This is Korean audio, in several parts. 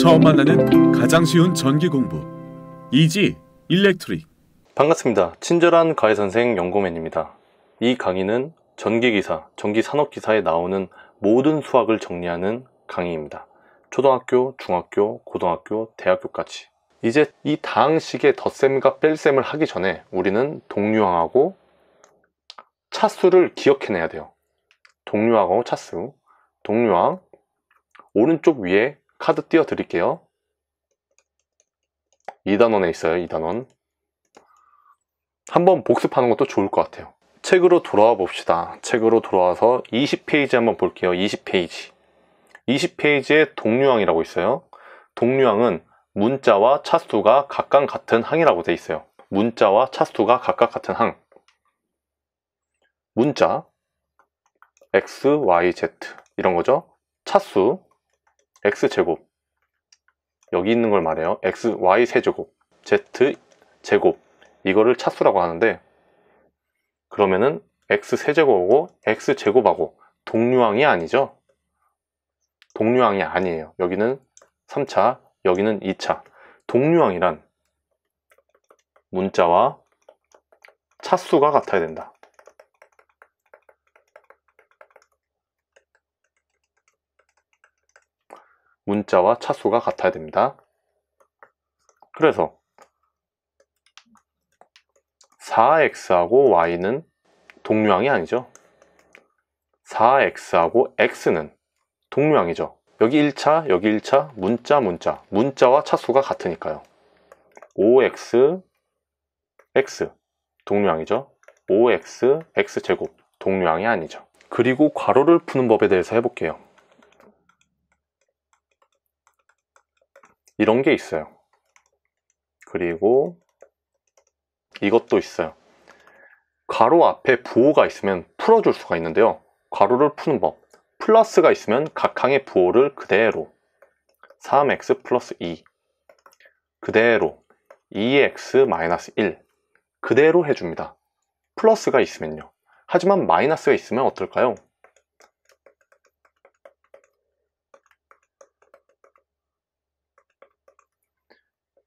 처음 만나는 가장 쉬운 전기 공부 이지 일렉트릭 반갑습니다. 친절한 가해 선생 연고맨입니다. 이 강의는 전기기사, 전기산업기사에 나오는 모든 수학을 정리하는 강의입니다. 초등학교, 중학교, 고등학교, 대학교까지 이제 이 다항식의 덧셈과 뺄셈을 하기 전에 우리는 동류항하고 차수를 기억해내야 돼요. 동류항하고 차수 동류항 오른쪽 위에 카드 띄워 드릴게요 2단원에 있어요 2단원 한번 복습하는 것도 좋을 것 같아요 책으로 돌아와 봅시다 책으로 돌아와서 20페이지 한번 볼게요 20페이지 20페이지에 동류항이라고 있어요 동류항은 문자와 차수가 각각 같은 항이라고 돼 있어요 문자와 차수가 각각 같은 항 문자 x, y, z 이런 거죠 차수 x제곱 여기 있는 걸 말해요 x, y 세제곱 z 제곱 이거를 차수라고 하는데 그러면은 x 세제곱하고 x 제곱하고 동류항이 아니죠 동류항이 아니에요 여기는 3차 여기는 2차 동류항이란 문자와 차수가 같아야 된다 문자와 차수가 같아야 됩니다. 그래서 4x하고 y는 동류항이 아니죠. 4x하고 x는 동류항이죠. 여기 1차, 여기 1차, 문자, 문자. 문자와 차수가 같으니까요. 5x, x, 동류항이죠. 5x, x제곱, 동류항이 아니죠. 그리고 괄호를 푸는 법에 대해서 해볼게요. 이런 게 있어요. 그리고 이것도 있어요. 가로 앞에 부호가 있으면 풀어줄 수가 있는데요. 가로를 푸는 법. 플러스가 있으면 각 항의 부호를 그대로 3x 플러스 2 그대로 2x 마이너스 1 그대로 해줍니다. 플러스가 있으면요. 하지만 마이너스가 있으면 어떨까요?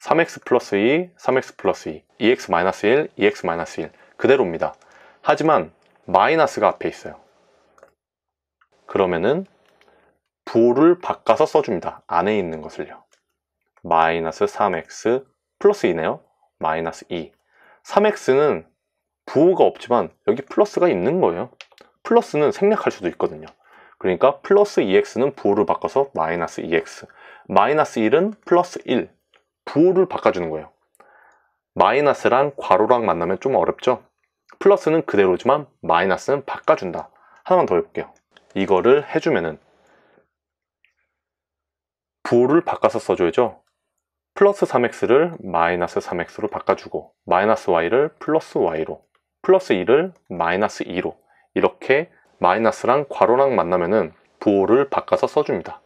3x 플러스 2, 3x 플러스 2, 2x 마이너스 1, 2x 마이너스 1 그대로입니다. 하지만 마이너스가 앞에 있어요. 그러면은 부호를 바꿔서 써줍니다. 안에 있는 것을요. 마이너스 3x 플러스 2네요. 마이너스 2. 3x는 부호가 없지만 여기 플러스가 있는 거예요. 플러스는 생략할 수도 있거든요. 그러니까 플러스 2x는 부호를 바꿔서 마이너스 2x. 마이너스 1은 플러스 1. 부호를 바꿔주는 거예요. 마이너스랑 괄호랑 만나면 좀 어렵죠? 플러스는 그대로지만 마이너스는 바꿔준다. 하나만 더 해볼게요. 이거를 해주면은 부호를 바꿔서 써줘야죠. 플러스 3x를 마이너스 3x로 바꿔주고 마이너스 y를 플러스 y로 플러스 2를 마이너스 2로 이렇게 마이너스랑 괄호랑 만나면은 부호를 바꿔서 써줍니다.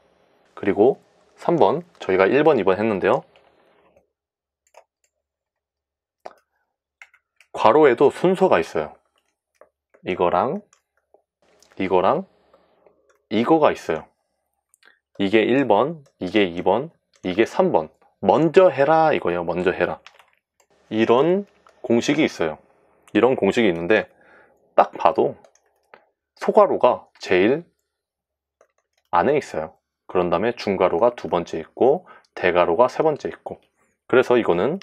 그리고 3번 저희가 1번 2번 했는데요. 괄호에도 순서가 있어요. 이거랑 이거랑 이거가 있어요. 이게 1번, 이게 2번, 이게 3번. 먼저 해라 이거예요. 먼저 해라. 이런 공식이 있어요. 이런 공식이 있는데 딱 봐도 소괄호가 제일 안에 있어요. 그런 다음에 중괄호가 두 번째 있고 대괄호가 세 번째 있고 그래서 이거는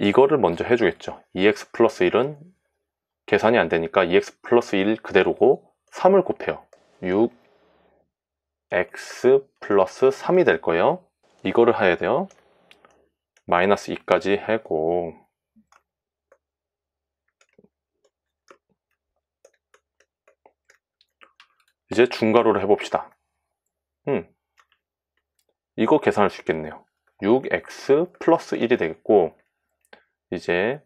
이거를 먼저 해주겠죠. EX 플러스 1은 계산이 안 되니까 EX 플러스 1 그대로고 3을 곱해요. 6X 플러스 3이 될 거예요. 이거를 해야 돼요. 마이너스 2까지 해고 이제 중괄호를 해봅시다. 음, 이거 계산할 수 있겠네요. 6x 플러스 1이 되겠고 이제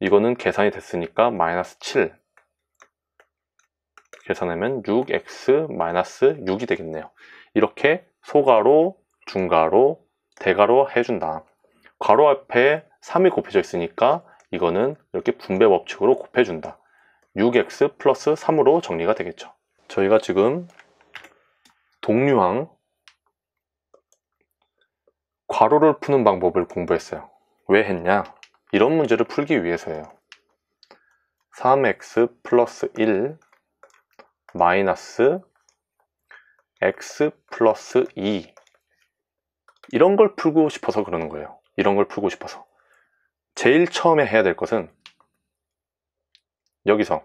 이거는 계산이 됐으니까 마이너스 7 계산하면 6x 마이너스 6이 되겠네요. 이렇게 소가로중가로대가로 해준다. 괄호 앞에 3이 곱해져 있으니까 이거는 이렇게 분배 법칙으로 곱해준다. 6x 플러스 3으로 정리가 되겠죠. 저희가 지금 동류항 괄호를 푸는 방법을 공부했어요. 왜 했냐? 이런 문제를 풀기 위해서예요. 3x 플러스 1 마이너스 x 플러스 2 이런 걸 풀고 싶어서 그러는 거예요. 이런 걸 풀고 싶어서. 제일 처음에 해야 될 것은 여기서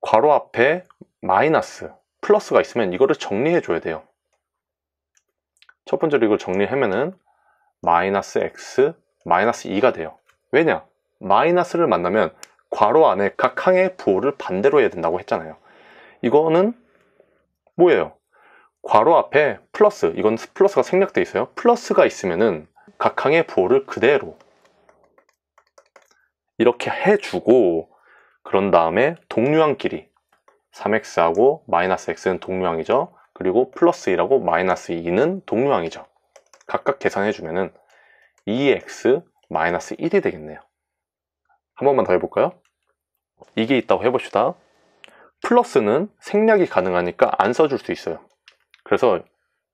괄호 앞에 마이너스, 플러스가 있으면 이거를 정리해 줘야 돼요. 첫 번째로 이걸 정리하면은 마이너스 x 마이너스 2가 돼요. 왜냐? 마이너스를 만나면 괄호 안에 각 항의 부호를 반대로 해야 된다고 했잖아요. 이거는 뭐예요? 괄호 앞에 플러스, 이건 플러스가 생략돼 있어요. 플러스가 있으면은 각 항의 부호를 그대로 이렇게 해주고 그런 다음에 동류항끼리 3x하고 마이너스 x는 동류항이죠. 그리고 플러스 2라고 마이너스 2는 동류항이죠. 각각 계산해주면은 2x 1이 되겠네요. 한 번만 더 해볼까요? 이게 있다고 해봅시다. 플러스는 생략이 가능하니까 안 써줄 수 있어요. 그래서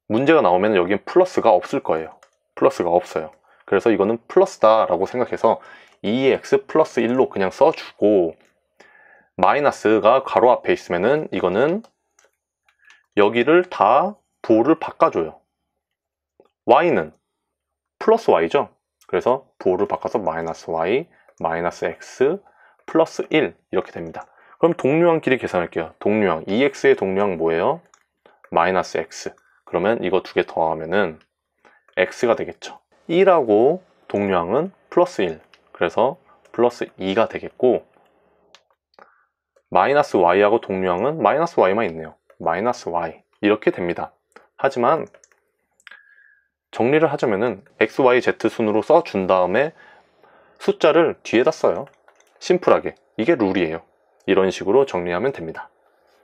문제가 나오면 여기엔 플러스가 없을 거예요. 플러스가 없어요. 그래서 이거는 플러스다 라고 생각해서 2x 플러스 1로 그냥 써주고 마이너스가 가로 앞에 있으면은 이거는 여기를 다 부호를 바꿔줘요. y는 플러스 y죠. 그래서 부호를 바꿔서 마이너스 y, 마이너스 x, 플러스 1 이렇게 됩니다. 그럼 동류항끼리 계산할게요. 동류항, e x 의 동류항 뭐예요? 마이너스 x. 그러면 이거 두 개 더하면은 x가 되겠죠. 1하고 동류항은 플러스 1. 그래서 플러스 2가 되겠고 마이너스 y하고 동류항은 마이너스 y만 있네요. 마이너스 y 이렇게 됩니다. 하지만 정리를 하자면은 x, y, z 순으로 써 준 다음에 숫자를 뒤에다 써요. 심플하게. 이게 룰이에요. 이런 식으로 정리하면 됩니다.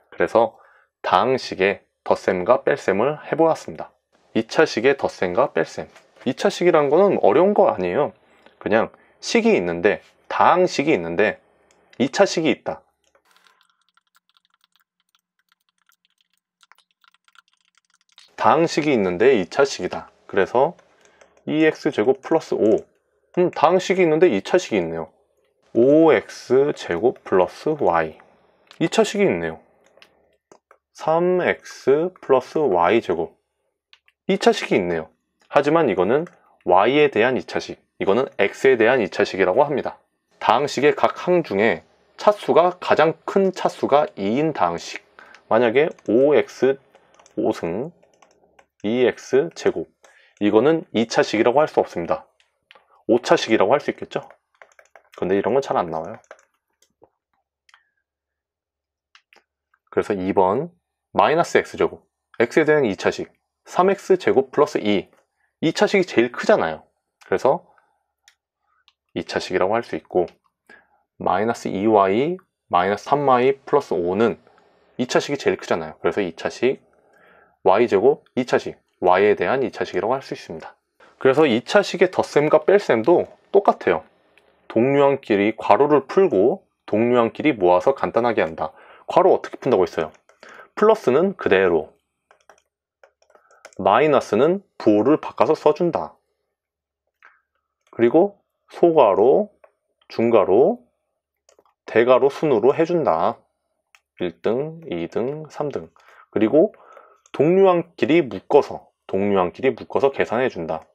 그래서 다항식의 덧셈과 뺄셈을 해보았습니다. 2차식의 덧셈과 뺄셈. 2차식이란 거는 어려운 거 아니에요. 그냥 식이 있는데 다항식이 있는데 2차식이 있다. 다항식이 있는데 2차식이다. 그래서 EX제곱 플러스 5 음, 다항 식이 있는데 2차식이 있네요 5X제곱 플러스 Y 2차식이 있네요 3X 플러스 Y제곱 2차식이 있네요 하지만 이거는 Y에 대한 2차식 이거는 X에 대한 2차식이라고 합니다 다항식의 각 항 중에 차수가 가장 큰 차수가 2인 다항식 만약에 5X 5승 2X e 제곱 이거는 2차식이라고 할 수 없습니다. 5차식이라고 할 수 있겠죠? 근데 이런 건 잘 안 나와요. 그래서 2번 마이너스 x제곱 x에 대한 2차식 3x 제곱 플러스 2 2차식이 제일 크잖아요. 그래서 2차식이라고 할 수 있고 마이너스 2y 마이너스 3y 플러스 5는 2차식이 제일 크잖아요. 그래서 2차식 y제곱 2차식 y에 대한 2차식이라고 할 수 있습니다. 그래서 2차식의 덧셈과 뺄셈도 똑같아요. 동류항끼리 괄호를 풀고 동류항끼리 모아서 간단하게 한다. 괄호 어떻게 푼다고 했어요? 플러스는 그대로 마이너스는 부호를 바꿔서 써준다. 그리고 소괄호, 중괄호, 대괄호 순으로 해준다. 1등, 2등, 3등. 그리고 동류항끼리 묶어서 동류항끼리 묶어서 계산해준다.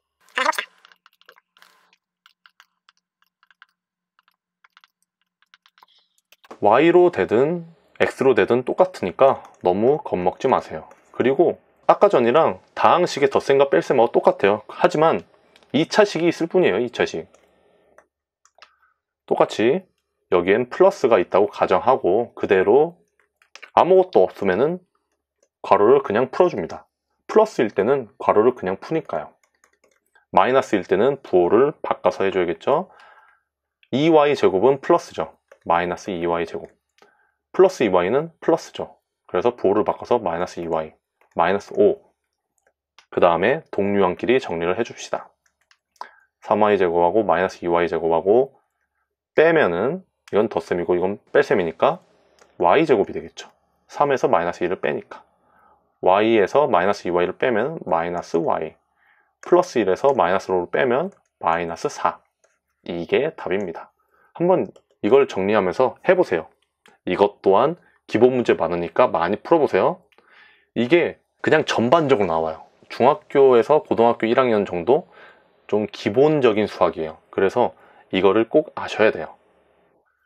y로 되든 x로 되든 똑같으니까 너무 겁먹지 마세요. 그리고 아까 전이랑 다항식의 덧셈과 뺄셈하고 똑같아요. 하지만 2차식이 있을 뿐이에요. 2차식. 똑같이 여기엔 플러스가 있다고 가정하고 그대로 아무것도 없으면 은 괄호를 그냥 풀어줍니다. 플러스일 때는 괄호를 그냥 푸니까요. 마이너스일 때는 부호를 바꿔서 해줘야겠죠. 2y 제곱은 플러스죠. 마이너스 2y 제곱. 플러스 2y는 플러스죠. 그래서 부호를 바꿔서 마이너스 2y, 마이너스 5. 그 다음에 동류항끼리 정리를 해줍시다. 3y 제곱하고 마이너스 2y 제곱하고 빼면은 이건 덧셈이고 이건 뺄셈이니까 y 제곱이 되겠죠. 3에서 마이너스 1을 빼니까. y에서 마이너스 2y를 빼면 마이너스 y 플러스 1에서 마이너스 5를 빼면 마이너스 4 이게 답입니다. 한번 이걸 정리하면서 해보세요. 이것 또한 기본 문제 많으니까 많이 풀어보세요. 이게 그냥 전반적으로 나와요. 중학교에서 고등학교 1학년 정도 좀 기본적인 수학이에요. 그래서 이거를 꼭 아셔야 돼요.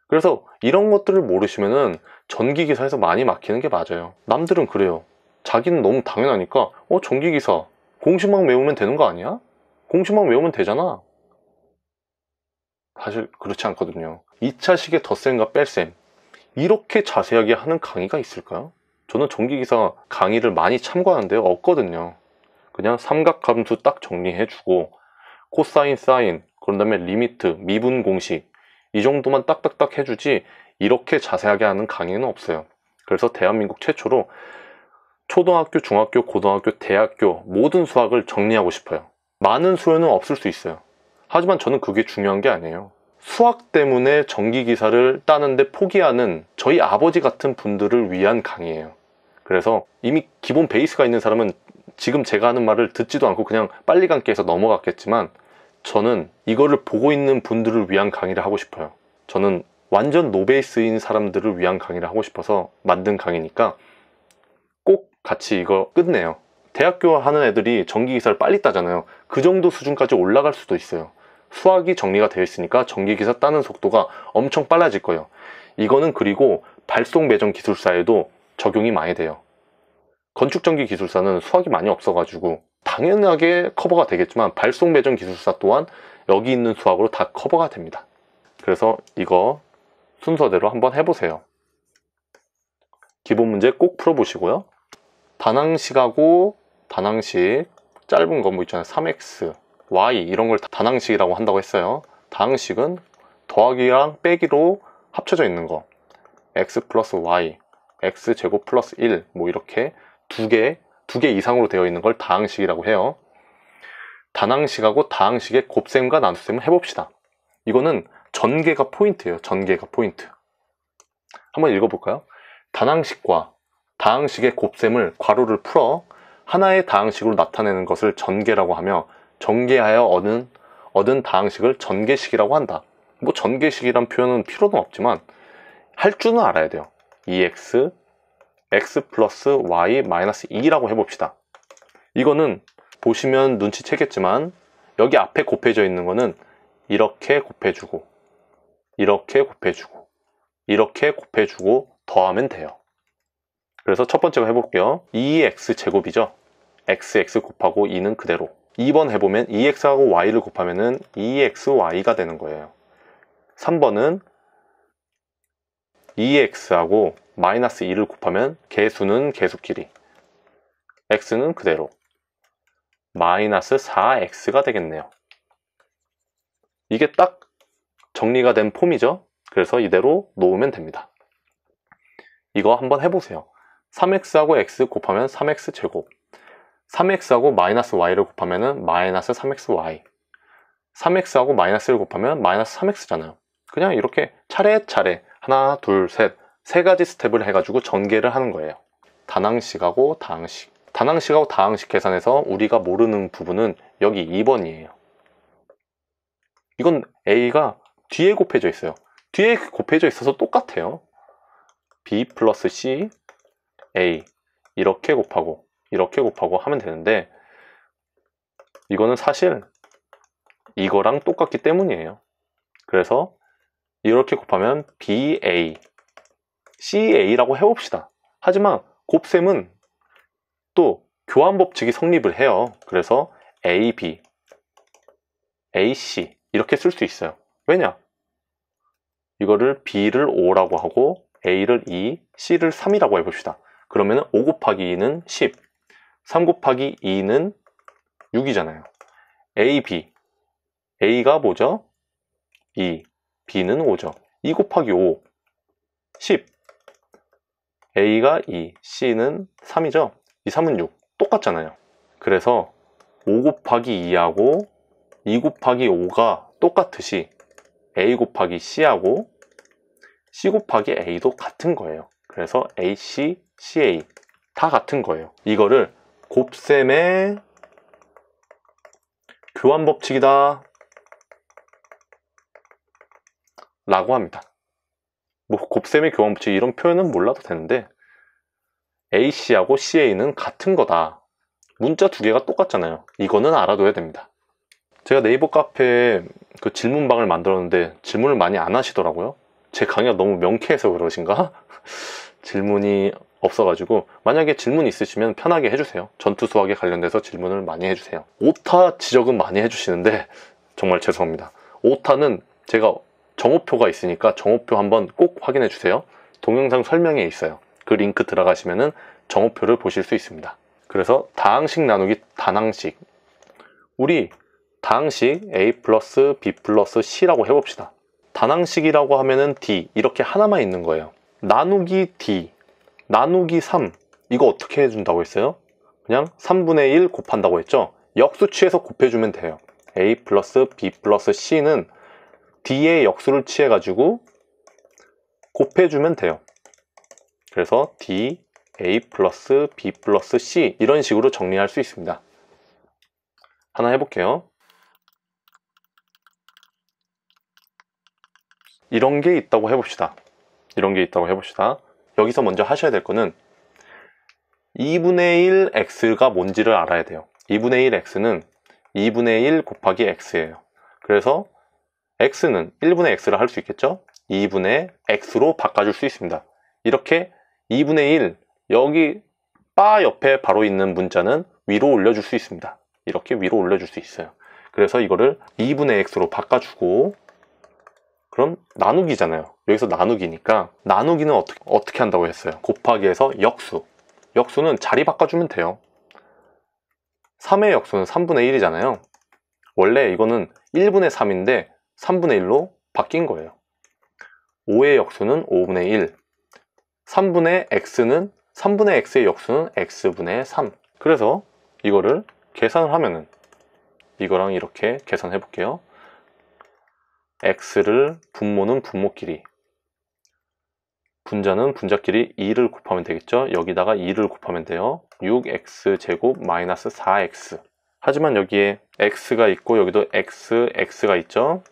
그래서 이런 것들을 모르시면은 전기기사에서 많이 막히는 게 맞아요. 남들은 그래요. 자기는 너무 당연하니까 어 전기기사 공식만 외우면 되는 거 아니야? 공식만 외우면 되잖아 사실 그렇지 않거든요 2차식의 덧셈과 뺄셈 이렇게 자세하게 하는 강의가 있을까요? 저는 전기기사 강의를 많이 참고하는데 없거든요 그냥 삼각함수 딱 정리해주고 코사인, 사인, 그런 다음에 리미트, 미분 공식 이 정도만 딱딱딱 해주지 이렇게 자세하게 하는 강의는 없어요 그래서 대한민국 최초로 초등학교, 중학교, 고등학교, 대학교 모든 수학을 정리하고 싶어요. 많은 수요는 없을 수 있어요. 하지만 저는 그게 중요한 게 아니에요. 수학 때문에 전기기사를 따는데 포기하는 저희 아버지 같은 분들을 위한 강의예요. 그래서 이미 기본 베이스가 있는 사람은 지금 제가 하는 말을 듣지도 않고 그냥 빨리 감기해서 넘어갔겠지만 저는 이거를 보고 있는 분들을 위한 강의를 하고 싶어요. 저는 완전 노베이스인 사람들을 위한 강의를 하고 싶어서 만든 강의니까 같이 이거 끝내요 대학교 하는 애들이 전기기사를 빨리 따잖아요 그 정도 수준까지 올라갈 수도 있어요 수학이 정리가 되어 있으니까 전기기사 따는 속도가 엄청 빨라질 거예요 이거는 그리고 발송 매점 기술사에도 적용이 많이 돼요 건축전기 기술사는 수학이 많이 없어가지고 당연하게 커버가 되겠지만 발송 매점 기술사 또한 여기 있는 수학으로 다 커버가 됩니다 그래서 이거 순서대로 한번 해보세요 기본 문제 꼭 풀어보시고요 단항식하고 단항식 짧은 거뭐 있잖아요 3x y 이런 걸 단항식이라고 한다고 했어요 단항식은 더하기랑 빼기로 합쳐져 있는 거 x 플러스 y x 제곱 플러스 1 뭐 이렇게 두개두 개 이상으로 되어 있는 걸단항식이라고 해요 단항식하고 단항식의 곱셈과 나눗셈을 해봅시다 이거는 전개가 포인트예요 전개가 포인트 한번 읽어볼까요? 단항식과 다항식의 곱셈을 괄호를 풀어 하나의 다항식으로 나타내는 것을 전개라고 하며 전개하여 얻은, 얻은 다항식을 전개식이라고 한다. 뭐 전개식이란 표현은 필요는 없지만 할 줄은 알아야 돼요. EX, X 플러스 Y 마이너스 2라고 해봅시다. 이거는 보시면 눈치채겠지만 여기 앞에 곱해져 있는 거는 이렇게 곱해주고 이렇게 곱해주고 이렇게 곱해주고 더하면 돼요. 그래서 첫 번째로 해볼게요. 2x e 제곱이죠. xx 곱하고 2는 그대로 2번 해보면 2x하고 e y를 곱하면 은 2xy가 e 되는 거예요. 3번은 2x하고 마이너스 2를 곱하면 개수는 개수끼리 x는 그대로 마이너스 4x가 되겠네요. 이게 딱 정리가 된 폼이죠. 그래서 이대로 놓으면 됩니다. 이거 한번 해보세요. 3x하고 x 곱하면 3x 제곱 3x하고 마이너스 y를 곱하면 은 마이너스 3xy 3x하고 마이너스를 곱하면 마이너스 3x잖아요 그냥 이렇게 차례차례 하나 둘 셋 세 가지 스텝을 해가지고 전개를 하는 거예요 단항식하고 다항식 단항식하고 다항식 계산해서 우리가 모르는 부분은 여기 2번이에요 이건 a가 뒤에 곱해져 있어요 뒤에 그 곱해져 있어서 똑같아요 b 플러스 c a 이렇게 곱하고 이렇게 곱하고 하면 되는데 이거는 사실 이거랑 똑같기 때문이에요. 그래서 이렇게 곱하면 BA, CA라고 해봅시다. 하지만 곱셈은 또 교환 법칙이 성립을 해요. 그래서 AB, AC 이렇게 쓸 수 있어요. 왜냐? 이거를 B를 5라고 하고 A를 2, e, C를 3이라고 해봅시다. 그러면 5 곱하기 2는 10, 3 곱하기 2는 6이잖아요. A, B. A가 뭐죠? 2, B는 5죠. 2 곱하기 5, 10. A가 2, C는 3이죠. 이 3은 6. 똑같잖아요. 그래서 5 곱하기 2하고 2 곱하기 5가 똑같듯이 A 곱하기 C하고 C 곱하기 A도 같은 거예요. 그래서 AC CA 다 같은 거예요. 이거를 곱셈의 교환 법칙이다 라고 합니다. 뭐 곱셈의 교환 법칙 이런 표현은 몰라도 되는데 AC하고 CA는 같은 거다. 문자 두 개가 똑같잖아요. 이거는 알아둬야 됩니다. 제가 네이버 카페에 그 질문방을 만들었는데 질문을 많이 안 하시더라고요. 제 강의가 너무 명쾌해서 그러신가? 질문이 없어가지고 만약에 질문 있으시면 편하게 해주세요. 전투 수학에 관련돼서 질문을 많이 해주세요. 오타 지적은 많이 해주시는데 정말 죄송합니다. 오타는 제가 정오표가 있으니까 정오표 한번 꼭 확인해 주세요. 동영상 설명에 있어요. 그 링크 들어가시면은 정오표를 보실 수 있습니다. 그래서 다항식 나누기 단항식 우리 다항식 a 플러스 b 플러스 c라고 해봅시다. 단항식이라고 하면은 d 이렇게 하나만 있는 거예요. 나누기 d 나누기 3 이거 어떻게 해준다고 했어요? 그냥 3분의 1 곱한다고 했죠? 역수취해서 곱해주면 돼요 a 플러스 b 플러스 c는 d의 역수를 취해가지고 곱해주면 돼요 그래서 d, a 플러스 b 플러스 c 이런 식으로 정리할 수 있습니다 하나 해볼게요 이런 게 있다고 해봅시다 이런 게 있다고 해봅시다 여기서 먼저 하셔야 될 거는 2분의 1x가 뭔지를 알아야 돼요. 2분의 1x는 2분의 1 곱하기 x예요. 그래서 x는 1분의 x를 할 수 있겠죠? 2분의 x로 바꿔줄 수 있습니다. 이렇게 2분의 1 여기 바 옆에 바로 있는 문자는 위로 올려줄 수 있습니다. 이렇게 위로 올려줄 수 있어요. 그래서 이거를 2분의 x로 바꿔주고 그럼 나누기잖아요. 여기서 나누기니까 나누기는 어떻게, 어떻게 한다고 했어요? 곱하기 해서 역수. 역수는 자리 바꿔주면 돼요. 3의 역수는 3분의 1이잖아요. 원래 이거는 1분의 3인데 3분의 1로 바뀐 거예요. 5의 역수는 5분의 1. 3분의 x는 3분의 x의 역수는 x분의 3. 그래서 이거를 계산을 하면은 이거랑 이렇게 계산해 볼게요. x를 분모는 분모끼리 분자는 분자끼리 2를 곱하면 되겠죠 여기다가 2를 곱하면 돼요 6x제곱 마이너스 4x 하지만 여기에 x가 있고 여기도 x, x가 있죠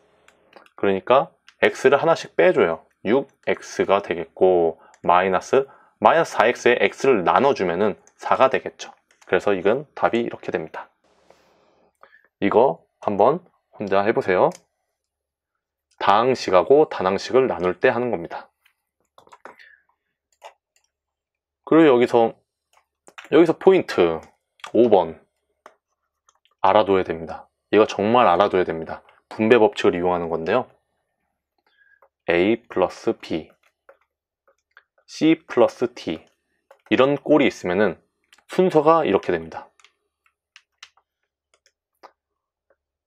그러니까 x를 하나씩 빼줘요 6x가 되겠고 마이너스 마이너스 4x에 x를 나눠주면은 4가 되겠죠 그래서 이건 답이 이렇게 됩니다 이거 한번 혼자 해보세요 다항식하고 단항식을 나눌 때 하는 겁니다. 그리고 여기서 여기서 포인트 5번 알아둬야 됩니다. 이거 정말 알아둬야 됩니다. 분배 법칙을 이용하는 건데요. A 플러스 B C 플러스 T 이런 꼴이 있으면 순서가 이렇게 됩니다.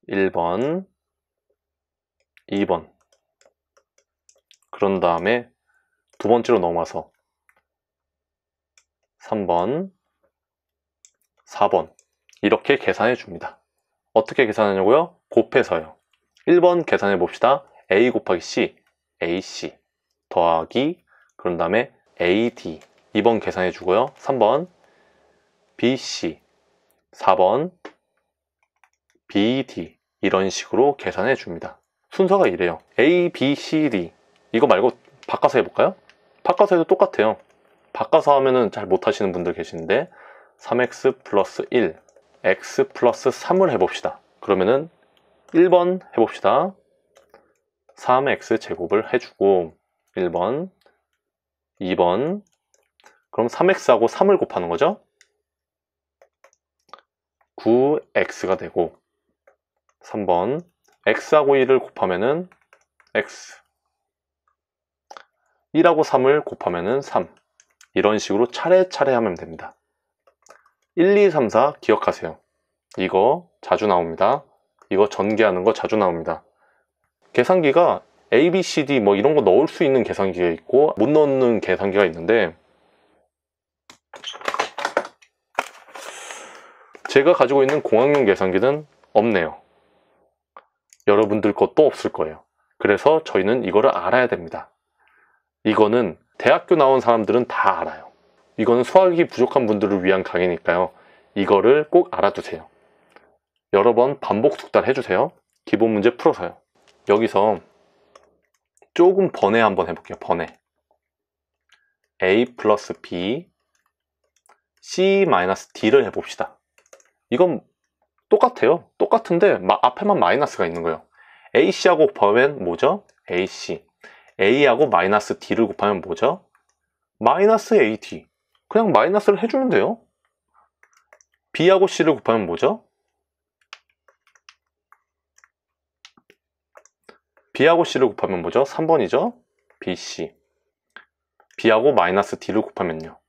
1번 2번 그런 다음에 두 번째로 넘어서 3번 4번 이렇게 계산해 줍니다 어떻게 계산하냐고요? 곱해서요 1번 계산해 봅시다 a 곱하기 c ac 더하기 그런 다음에 ad 2번 계산해 주고요 3번 bc 4번 bd 이런 식으로 계산해 줍니다 순서가 이래요. A, B, C, D. 이거 말고 바꿔서 해볼까요? 바꿔서 해도 똑같아요. 바꿔서 하면은 잘 못하시는 분들 계신데 3x 플러스 1, x 플러스 3을 해봅시다. 그러면은 1번 해봅시다. 3x 제곱을 해주고 1번, 2번 그럼 3x하고 3을 곱하는 거죠? 9x가 되고 3번 x하고 1을 곱하면은 x 1하고 3을 곱하면은 3 이런 식으로 차례차례 하면 됩니다 1, 2, 3, 4 기억하세요 이거 자주 나옵니다 이거 전개하는 거 자주 나옵니다 계산기가 A, B, C, D 뭐 이런 거 넣을 수 있는 계산기가 있고 못 넣는 계산기가 있는데 제가 가지고 있는 공학용 계산기는 없네요 여러분들 것도 없을 거예요. 그래서 저희는 이거를 알아야 됩니다. 이거는 대학교 나온 사람들은 다 알아요. 이거는 수학이 부족한 분들을 위한 강의니까요. 이거를 꼭 알아두세요. 여러 번 반복 숙달 해주세요. 기본 문제 풀어서요. 여기서 조금 번외 한번 해볼게요. 번외. a 플러스 b, c 마이너스 d를 해봅시다. 이건 똑같아요. 똑같은데 마, 앞에만 마이너스가 있는 거예요. AC하고 곱하면 뭐죠? AC. A하고 마이너스 D를 곱하면 뭐죠? 마이너스 AD. 그냥 마이너스를 해주면 돼요. B하고 C를 곱하면 뭐죠? B하고 C를 곱하면 뭐죠? 3번이죠? BC. B하고 마이너스 D를 곱하면요.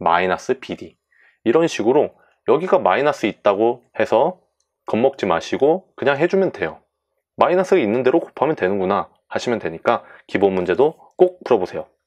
마이너스 BD. 이런 식으로 여기가 마이너스 있다고 해서 겁먹지 마시고 그냥 해주면 돼요. 마이너스 있는 대로 곱하면 되는구나 하시면 되니까 기본 문제도 꼭 풀어보세요.